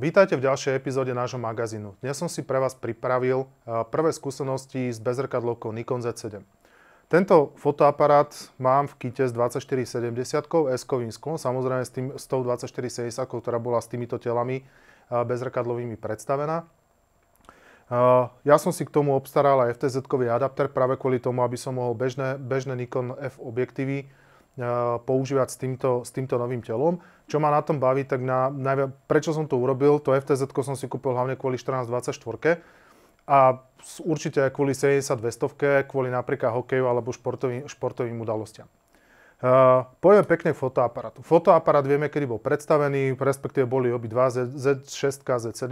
Vítajte v ďalšej epizóde nášho magazínu. Dnes som si pre vás pripravil e, prvé skúsenosti s bezrkadlovkou Nikon Z7. Tento fotoaparát mám v kite s 2470 S-kovým sklom, samozrejme s, tým, s tou 2470 ktorá bola s týmito telami e, bezrkadlovými predstavená. E, ja som si k tomu obstaral aj FTZ-kový adapter práve kvôli tomu, aby som mohol bežné, bežné Nikon F objektívy používať s týmto, s týmto novým telom. Čo ma na tom baví, tak na, na, prečo som to urobil, to FTZ som si kúpil hlavne kvôli 1424 a určite kvôli 70 kvôli napríklad hokeju alebo športovým, športovým udalostiam. Uh, eh, poďme pekne k fotoaparátu. Fotoaparát vieme, kedy bol predstavený, respektíve boli dva, Z6, Z7.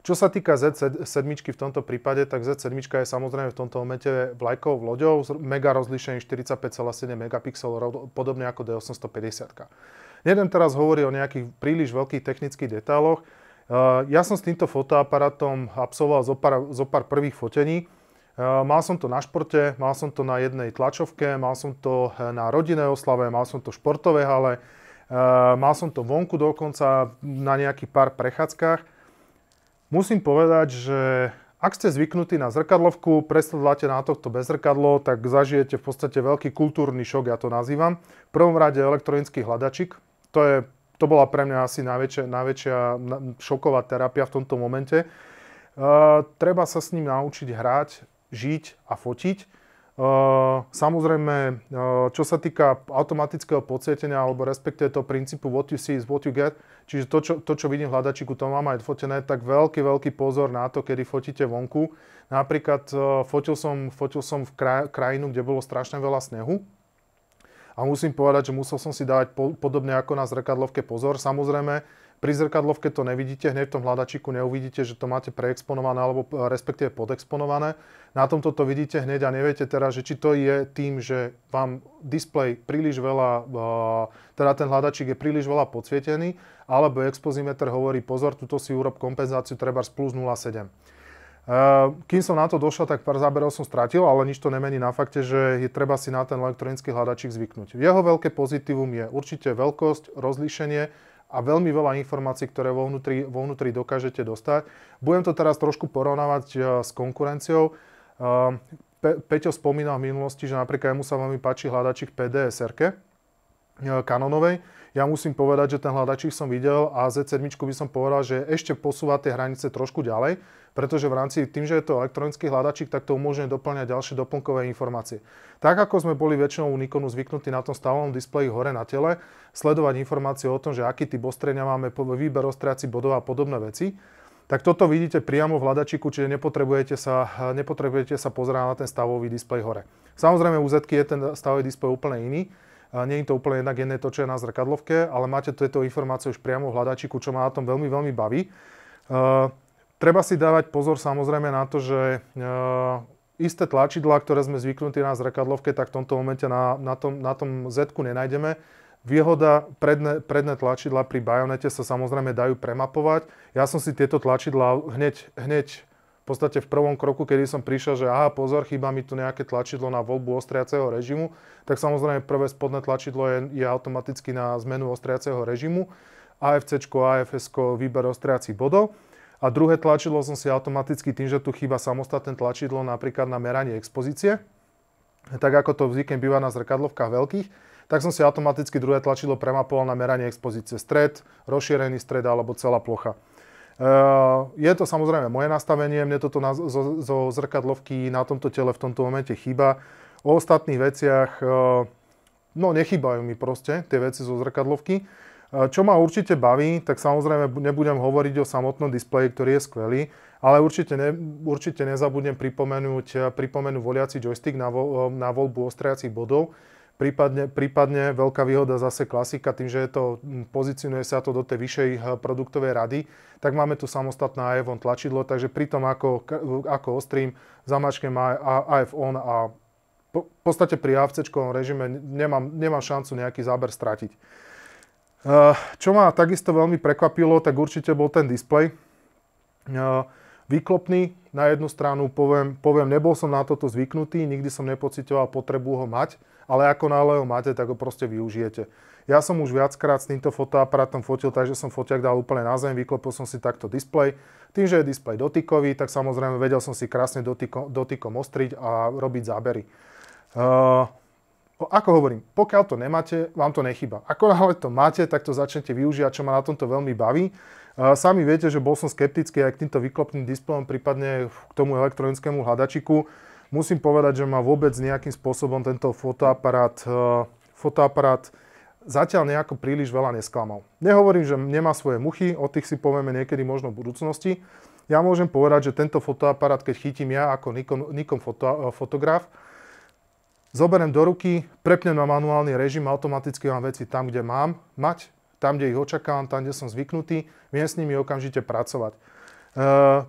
Čo sa týka Z7 v tomto prípade, tak Z7 je samozrejme v tomto momente vlajkovou loďou s mega rozlíšením 45,7 megapixelov, podobne ako D850. Nedem teraz hovorí o nejakých príliš veľkých technických detailoch. Uh, ja som s týmto fotoaparátom absolvoval zo pár, zo pár prvých fotení. Eh, mal som to na športe, mal som to na jednej tlačovke, mal som to eh, na rodinnej oslave, mal som to v športovej hale, eh, mal som to vonku dokonca na nejakých pár prechádzkach. Musím povedať, že ak ste zvyknutí na zrkadlovku, prestadláte na tohto bez zrkadlo, tak zažijete v podstate veľký kultúrny šok, ja to nazývam. V prvom rade elektronický hľadačik. To, je, to bola pre mňa asi najväčšia, najväčšia šoková terapia v tomto momente. Uh, treba sa s ním naučiť hrať žiť a fotiť. Ehm, samozrejme, ehm, čo sa týka automatického podsvietenia, alebo respektive toho princípu what you see is what you get, čiže to, čo, to, čo vidím v hľadačiku, to mám aj fotené, tak veľký, veľký pozor na to, kedy fotíte vonku. Napríklad ehm, fotil, som, fotil som v krajinu, kde bolo strašne veľa snehu, a musím povedať, že musel som si dávať podobne ako na zrkadlovke pozor. Samozrejme, pri zrkadlovke to nevidíte, hneď v tom hľadačiku neuvidíte, že to máte preexponované alebo e, respektíve podexponované. Na tomto to vidíte hneď a neviete teraz, že či to je tým, že vám displej príliš veľa, e, teda ten hľadačik je príliš veľa podsvietený, alebo expozimeter hovorí pozor, tuto si urob kompenzáciu treba z plus 0,7. E, kým som na to došiel, tak pár záberov som stratil, ale nič to nemení na fakte, že je treba si na ten elektronický hľadačik zvyknúť. Jeho veľké pozitívum je určite veľkosť, rozlíšenie a veľmi veľa informácií, ktoré vo vnútri, vo vnútri dokážete dostať. Budem to teraz trošku porovnávať eh, s konkurenciou. Eh, Pe- Peťo spomínal v minulosti, že napríklad mu sa veľmi páči hľadačik PDSR. E, kanonovej. Ja musím povedať, že ten hľadačík som videl a Z7 by som povedal, že ešte posúva tie hranice trošku ďalej, pretože v rámci tým, že je to elektronický hľadačík, tak to umožňuje doplňať ďalšie doplnkové informácie. Tak ako sme boli väčšinou u Nikonu zvyknutí na tom stavovom displeji hore na tele, sledovať informácie o tom, že aký typ ostrenia máme, výber ostriaci bodov a podobné veci, tak toto vidíte priamo v hľadačiku, čiže nepotrebujete sa, nepotrebujete sa pozerať na ten stavový displej hore. Samozrejme u z je ten stavový displej úplne iný, nie je to úplne jednak jedné to, čo je na zrkadlovke, ale máte tieto informácie už priamo v hľadačiku, čo ma na tom veľmi, veľmi baví. E, treba si dávať pozor samozrejme na to, že e, isté tlačidlá, ktoré sme zvyknutí na zrkadlovke, tak v tomto momente na, na tom, na tom z nenájdeme. Výhoda predné, predne tlačidla pri bajonete sa samozrejme dajú premapovať. Ja som si tieto tlačidlá hneď, hneď podstate v prvom kroku, kedy som prišiel, že aha, pozor, chýba mi tu nejaké tlačidlo na voľbu ostriaceho režimu, tak samozrejme prvé spodné tlačidlo je, je automaticky na zmenu ostriaceho režimu, AFC, AFS, výber ostriacich bodov. A druhé tlačidlo som si automaticky tým, že tu chýba samostatné tlačidlo napríklad na meranie expozície, tak ako to zvykne býva na zrkadlovkách veľkých, tak som si automaticky druhé tlačidlo premapoval na meranie expozície stred, rozšírený stred alebo celá plocha. Eh, je to samozrejme moje nastavenie, mne toto na, zo, zo zrkadlovky na tomto tele v tomto momente chýba. O ostatných veciach, eh, no nechýbajú mi proste tie veci zo zrkadlovky. Eh, čo ma určite baví, tak samozrejme nebudem hovoriť o samotnom displeji, ktorý je skvelý, ale určite, ne, určite nezabudnem pripomenúť, pripomenúť voliaci joystick na, vo, na voľbu ostriacich bodov, Prípadne, prípadne veľká výhoda zase klasika, tým, že je to, pozicionuje sa to do tej vyššej eh, produktovej rady, tak máme tu samostatné AF on tlačidlo, takže pri tom, ako, ako ostrím, zamačkem AF on a v podstate pri AFC režime nemám, nemám šancu nejaký záber stratiť. Eh, čo ma takisto veľmi prekvapilo, tak určite bol ten displej. Eh, Výklopný, na jednu stranu poviem, poviem, nebol som na toto zvyknutý, nikdy som nepocitoval potrebu ho mať ale ako náhle ho máte, tak ho proste využijete. Ja som už viackrát s týmto fotoaparátom fotil, takže som fotiak dal úplne na zem, vyklopil som si takto displej. Tým, že je displej dotykový, tak samozrejme vedel som si krásne dotyko, dotykom ostriť a robiť zábery. Uh, ako hovorím, pokiaľ to nemáte, vám to nechyba. Ako náhle to máte, tak to začnete využívať, čo ma na tomto veľmi baví. Uh, sami viete, že bol som skeptický aj k týmto vyklopným displejom, prípadne k tomu elektronickému hľadačiku. Musím povedať, že ma vôbec nejakým spôsobom tento fotoaparát, eh, fotoaparát zatiaľ nejako príliš veľa nesklamal. Nehovorím, že nemá svoje muchy, o tých si povieme niekedy možno v budúcnosti. Ja môžem povedať, že tento fotoaparát, keď chytím ja ako Nikon, Nikon foto, eh, fotograf, zoberiem do ruky, prepnem na manuálny režim, automaticky mám veci tam, kde mám mať, tam, kde ich očakávam, tam, kde som zvyknutý, viem s nimi okamžite pracovať. Eh,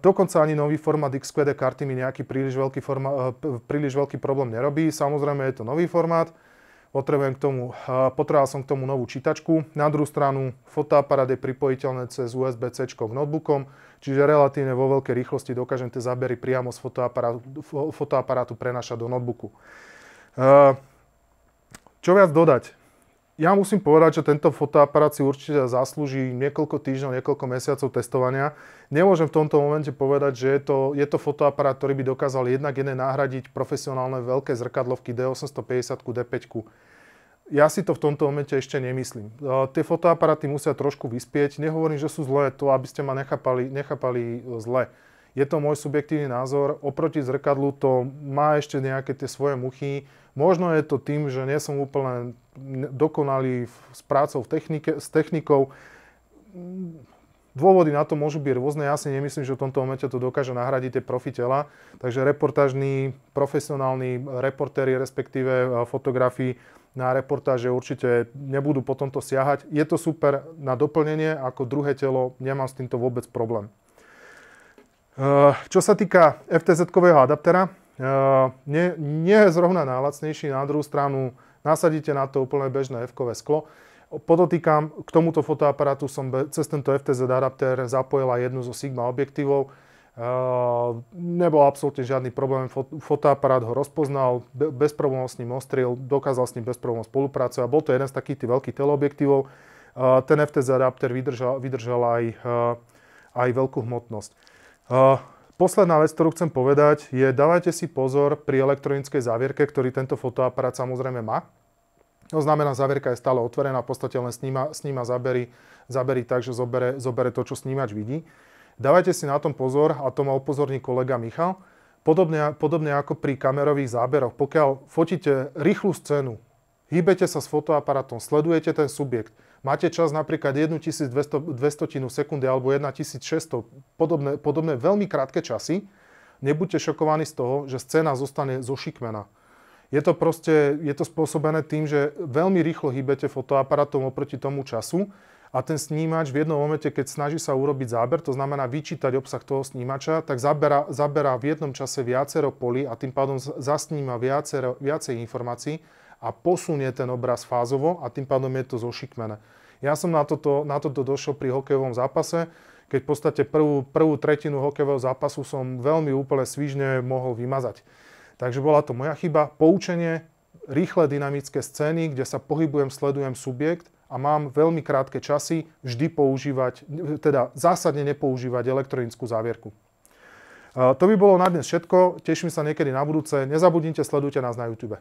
dokonca ani nový format XQD karty mi nejaký príliš veľký, forma, eh, príliš veľký problém nerobí. Samozrejme je to nový formát, potrebujem k tomu, eh, potreboval som k tomu novú čítačku. Na druhú stranu fotoaparát je pripojiteľné cez USB-C k notebookom, čiže relatívne vo veľkej rýchlosti dokážem tie zábery priamo z fotoaparátu, fotoaparátu prenašať do notebooku. Čo viac dodať? ja musím povedať, že tento fotoaparát si určite zaslúži niekoľko týždňov, niekoľko mesiacov testovania. Nemôžem v tomto momente povedať, že je to, je to fotoaparát, ktorý by dokázal jednak jedné nahradiť profesionálne veľké zrkadlovky D850 D5. Ja si to v tomto momente ešte nemyslím. Tie fotoaparáty musia trošku vyspieť. Nehovorím, že sú zlé, to aby ste ma nechápali, nechápali e, zle. Je to môj subjektívny názor, oproti zrkadlu to má ešte nejaké tie svoje muchy. Možno je to tým, že nie som úplne dokonalý s prácou v technike, s technikou. Dôvody na to môžu byť rôzne, ja si nemyslím, že v tomto momente to dokáže nahradiť tie profi tela, takže reportážni, profesionálni reportéri, respektíve e, fotografi na reportáže určite nebudú po tomto siahať. Je to super na doplnenie, ako druhé telo, nemám s týmto vôbec problém. Eh, čo sa týka FTZ-kového adaptera, eh, nie, nie je zrovna najlacnejší, na druhú stranu nasadíte na to úplne bežné f sklo. Podotýkam, k tomuto fotoaparátu som cez tento FTZ adapter zapojil aj jednu zo Sigma objektívov. Eh, nebol absolútne žiadny problém, fotoaparát ho rozpoznal, bez problémov s ním ostril, dokázal s ním bez problémov spolupracovať a bol to jeden z takých tých veľkých teleobjektívov. Ten FTZ adapter vydržal, vydržal aj, aj veľkú hmotnosť. Posledná vec, ktorú chcem povedať, je dávajte si pozor pri elektronickej závierke, ktorý tento fotoaparát samozrejme má. To znamená, závierka je stále otvorená, v podstate len sníma, sníma zábery, tak, že zobere, zobere to, čo snímač vidí. Dávajte si na tom pozor, a to ma upozorní kolega Michal, podobne, podobne ako pri kamerových záberoch. Pokiaľ fotíte rýchlu scénu, hýbete sa s fotoaparátom, sledujete ten subjekt, máte čas napríklad 1200 sekundy alebo 1600, podobné, podobné veľmi krátke časy, nebuďte šokovaní z toho, že scéna zostane zošikmená. Je to proste, je to spôsobené tým, že veľmi rýchlo hýbete fotoaparátom oproti tomu času a ten snímač v jednom momente, keď snaží sa urobiť záber, to znamená vyčítať obsah toho snímača, tak zabera, zabera v jednom čase viacero poli a tým pádom zasníma viacero, viacej informácií, a posunie ten obraz fázovo a tým pádom je to zošikmené. Ja som na toto, na toto došiel pri hokejovom zápase, keď v podstate prvú, prvú tretinu hokejového zápasu som veľmi úplne svižne mohol vymazať. Takže bola to moja chyba. Poučenie, rýchle dynamické scény, kde sa pohybujem, sledujem subjekt a mám veľmi krátke časy vždy používať, teda zásadne nepoužívať elektronickú závierku. E, to by bolo na dnes všetko. Teším sa niekedy na budúce. Nezabudnite, sledujte nás na YouTube.